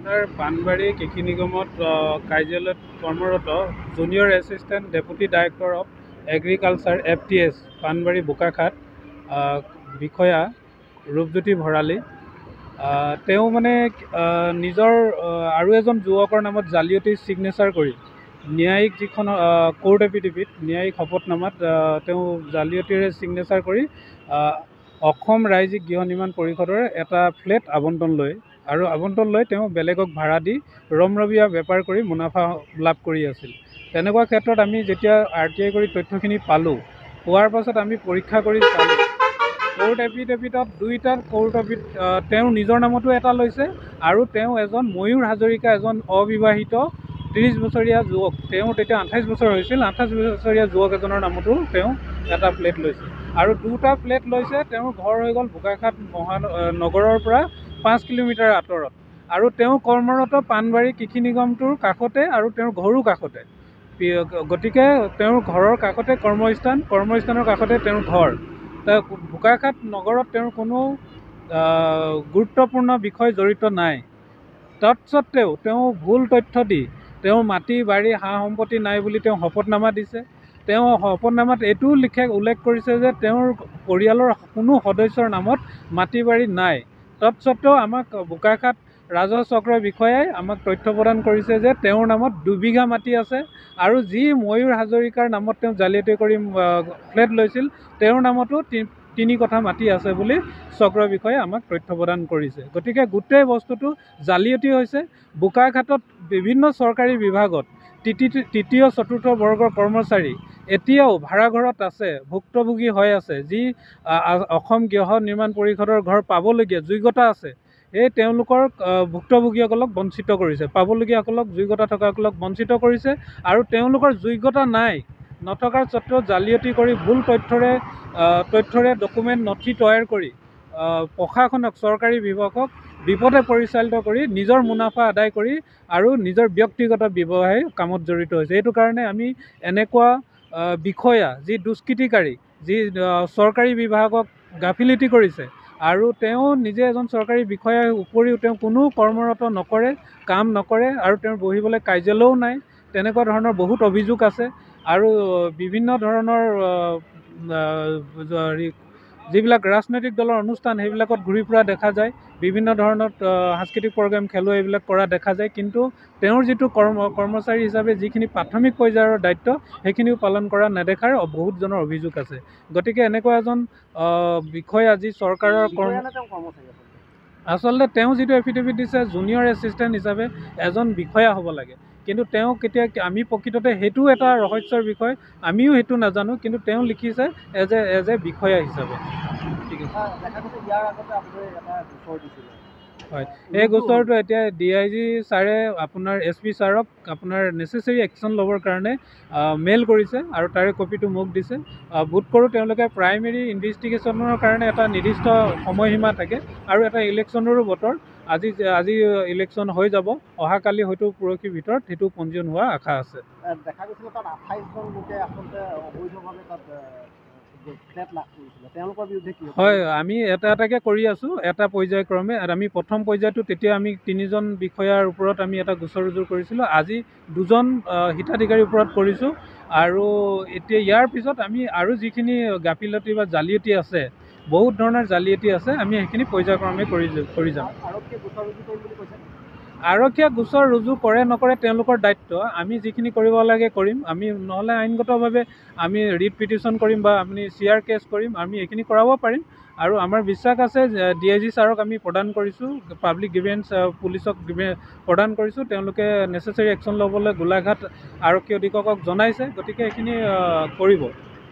আপোনাৰ পানবাৰী কৃষি নিগমত কাৰ্যালয়ত কৰ্মৰত junior assistant deputy director of agriculture F T S Panbari Bokakhat বিষয়া ৰূপজ্যোতি ভঁৰালী তেওঁ মানে নিজৰ আৰু এজন যুৱকৰ নামত জালিয়তি ছিগনেচাৰ কৰি ন্যায়িক যিখন কোৰ্ট এফিডেভিট ন্যায়িক শপতনামাত তেওঁ জালিয়তিৰে ছিগনেচাৰ কৰি অসম ৰাজ্যিক গৃহ নিৰ্মাণ পৰিষদৰ এটা ফ্লেট আবণ্টন লয় আৰু আবণ্টন লৈ তেওঁ বেলেগক ভাড়া দি ৰমৰবীয়া বেপাৰ কৰি মুনাফা লাভ কৰি আছিল তেনেকুৱা ক্ষেত্ৰত আমি যেতিয়া আৰ টি আই কৰি তথ্যখিনি পালোঁ পোৱাৰ পাছত আমি পৰীক্ষা কৰি চালোঁ কোৰ্ট এফিডেভিটত দুইটা কোৰ্ট এফিড তেওঁৰ নিজৰ নামতো এটা লৈছে আৰু তেওঁ এজন ময়ূৰ হাজৰিকা এজন অবিবাহিত ত্ৰিছ বছৰীয়া যুৱক তেওঁ তেতিয়া আঠাইছ বছৰ হৈছিল আঠাইছ বছৰীয়া যুৱক এজনৰ নামতো তেওঁ এটা প্লেট লৈছে আৰু দুটা প্লেট লৈছে তেওঁৰ ঘৰ হৈ গ'ল বোকাখাত মহান নগৰৰ পৰা পাঁচ কিলোমিটাৰ আঁতৰত আৰু তেওঁ কৰ্মৰত পাণবাৰী কৃষি নিগমটোৰ কাষতে আৰু তেওঁৰ ঘৰো কাষতে গতিকে তেওঁৰ ঘৰৰ কাষতে কৰ্মস্থান কৰ্মস্থানৰ কাষতে তেওঁৰ ঘৰ তেওঁ বোকাখাট নগৰত তেওঁৰ কোনো গুৰুত্বপূৰ্ণ বিষয় জড়িত নাই তৎসত্বেও তেওঁ ভুল তথ্য দি তেওঁ মাটি বাৰী সা সম্পত্তি নাই বুলি তেওঁ শপতনামা দিছে তেওঁ শপতনামাত এইটোও লিখে উল্লেখ কৰিছে যে তেওঁৰ পৰিয়ালৰ কোনো সদস্যৰ নামত মাটি বাৰী নাই তৎসত্বেও আমাক বোকাখাত ৰাজহ চক্ৰৰ বিষয়াই আমাক তথ্য প্ৰদান কৰিছে যে তেওঁৰ নামত দুবিঘা মাটি আছে আৰু যি ময়ূৰ হাজৰিকাৰ নামত তেওঁ জালিয়াতি কৰি ফ্লেট লৈছিল তেওঁৰ নামতো তিনি কথা মাটি আছে বুলি চক্ৰ বিষয়াই আমাক তথ্য প্ৰদান কৰিছে গতিকে গোটেই বস্তুটো জালিয়তি হৈছে বোকাখাটত বিভিন্ন চৰকাৰী বিভাগত তৃতীয় চতুৰ্থ বৰ্গৰ কৰ্মচাৰী এতিয়াও ভাড়াঘৰত আছে ভুক্তভোগী হৈ আছে যি অসম গৃহ নিৰ্মাণ পৰিষদৰ ঘৰ পাবলগীয়া যোগ্যতা আছে এই তেওঁলোকৰ ভুক্তভোগীসকলক বঞ্চিত কৰিছে পাবলগীয়াসকলক যোগ্যতা থকাসকলক বঞ্চিত কৰিছে আৰু তেওঁলোকৰ যোগ্যতা নাই নথকাৰ স্বত্বেও জালিয়াতি কৰি ভুল তথ্যৰে তথ্যৰে ডকুমেণ্ট নথি তৈয়াৰ কৰি প্ৰশাসনক চৰকাৰী বিভাগক বিপদে পৰিচালিত কৰি নিজৰ মুনাফা আদায় কৰি আৰু নিজৰ ব্যক্তিগত ব্যৱসায় কামত জড়িত হৈছে এইটো কাৰণে আমি এনেকুৱা বিষয়া যি দুষ্কৃতিকাৰী যি চৰকাৰী বিভাগক গাফিলিটি কৰিছে আৰু তেওঁ নিজে এজন চৰকাৰী বিষয়াৰ উপৰিও তেওঁ কোনো কৰ্মৰত নকৰে কাম নকৰে আৰু তেওঁৰ বহিবলৈ কাৰ্যালয়ও নাই তেনেকুৱা ধৰণৰ বহুত অভিযোগ আছে আৰু বিভিন্ন ধৰণৰ হেৰি যিবিলাক ৰাজনৈতিক দলৰ অনুষ্ঠান সেইবিলাকত ঘূৰি ফুৰা দেখা যায় বিভিন্ন ধৰণৰ সাংস্কৃতিক প্ৰগ্ৰেম খেলুৱৈ এইবিলাক কৰা দেখা যায় কিন্তু তেওঁৰ যিটো কৰ্ম কৰ্মচাৰী হিচাপে যিখিনি প্ৰাথমিক পৰ্যায়ৰ দায়িত্ব সেইখিনিও পালন কৰা নেদেখাৰ বহুতজনৰ অভিযোগ আছে গতিকে এনেকুৱা এজন বিষয় আজি চৰকাৰৰ কৰ্ম আচলতে তেওঁ যিটো এফিডেভিট দিছে জুনিয়ৰ এছিষ্টেণ্ট হিচাপে এজন বিষয়া হ'ব লাগে কিন্তু তেওঁ কেতিয়া আমি প্ৰকৃততে সেইটো এটা ৰহস্যৰ বিষয় আমিও সেইটো নাজানো কিন্তু তেওঁ লিখিছে এজ এ এজ এ বিষয়া হিচাপে হয় এই গোচৰটো এতিয়া ডি আই জি ছাৰে আপোনাৰ এছ পি ছাৰক আপোনাৰ নেচেচেৰী একশ্যন ল'বৰ কাৰণে মেইল কৰিছে আৰু তাৰে কপিটো মোক দিছে বোধ কৰোঁ তেওঁলোকে প্ৰাইমেৰী ইনভেষ্টিগেশ্যনৰ কাৰণে এটা নিৰ্দিষ্ট সময়সীমা থাকে আৰু এটা ইলেকশ্যনৰো বতৰ আজি আজি ইলেকশ্যন হৈ যাব অহাকালি হয়তো পৰহিৰ ভিতৰত সেইটো পঞ্জীয়ন হোৱা আশা আছে হয় আমি এটা এটাকৈ কৰি আছোঁ এটা পৰ্যায়ক্ৰমে আমি প্ৰথম পৰ্যায়টো তেতিয়া আমি তিনিজন বিষয়াৰ ওপৰত আমি এটা গোচৰ ৰুজু কৰিছিলোঁ আজি দুজন হিতাধিকাৰীৰ ওপৰত কৰিছোঁ আৰু এতিয়া ইয়াৰ পিছত আমি আৰু যিখিনি গাফিলতি বা জালিয়তি আছে বহুত ধৰণৰ জালিয়াতি আছে আমি সেইখিনি পৰ্যায়ক্ৰমে কৰি যাওঁ আৰক্ষীয়ে গোচৰ ৰুজু কৰে নকৰে তেওঁলোকৰ দায়িত্ব আমি যিখিনি কৰিব লাগে কৰিম আমি নহ'লে আইনগতভাৱে আমি ৰিট পিটিশ্যন কৰিম বা আমি চি আৰ কেছ কৰিম আমি এইখিনি কৰাব পাৰিম আৰু আমাৰ বিশ্বাস আছে ডি আই জি ছাৰক আমি প্ৰদান কৰিছোঁ পাব্লিক গ্ৰিভেঞ্চ পুলিচক প্ৰদান কৰিছোঁ তেওঁলোকে নেচেচেৰী একশ্যন ল'বলৈ গোলাঘাট আৰক্ষী অধীক্ষকক জনাইছে গতিকে এইখিনি কৰিব